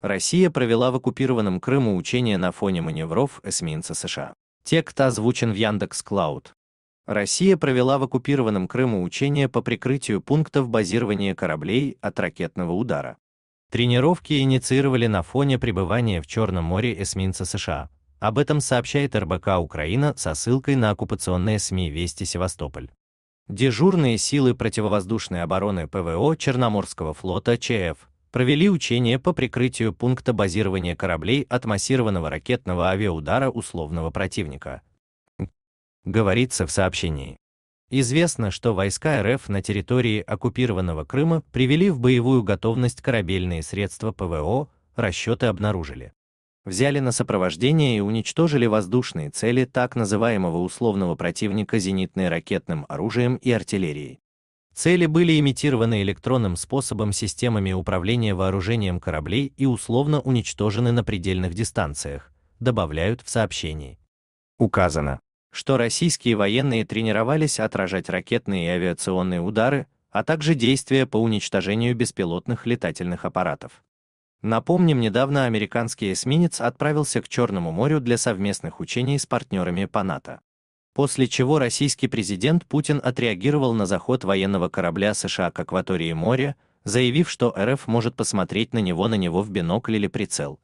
Россия провела в оккупированном Крыму учения на фоне маневров эсминца США. Текст озвучен в Яндекс Клауд. Россия провела в оккупированном Крыму учения по прикрытию пунктов базирования кораблей от ракетного удара. Тренировки инициировали на фоне пребывания в Черном море эсминца США. Об этом сообщает РБК Украина со ссылкой на оккупационные СМИ «Вести Севастополь». Дежурные силы противовоздушной обороны ПВО Черноморского флота ЧФ провели учения по прикрытию пункта базирования кораблей от массированного ракетного авиаудара условного противника. Говорится в сообщении. Известно, что войска РФ на территории оккупированного Крыма привели в боевую готовность корабельные средства ПВО, расчеты обнаружили. Взяли на сопровождение и уничтожили воздушные цели так называемого условного противника зенитной ракетным оружием и артиллерией. Цели были имитированы электронным способом системами управления вооружением кораблей и условно уничтожены на предельных дистанциях, добавляют в сообщении. Указано, что российские военные тренировались отражать ракетные и авиационные удары, а также действия по уничтожению беспилотных летательных аппаратов. Напомним, недавно американский эсминец отправился к Черному морю для совместных учений с партнерами по НАТО после чего российский президент Путин отреагировал на заход военного корабля США к акватории моря, заявив, что РФ может посмотреть на него на него в бинокль или прицел.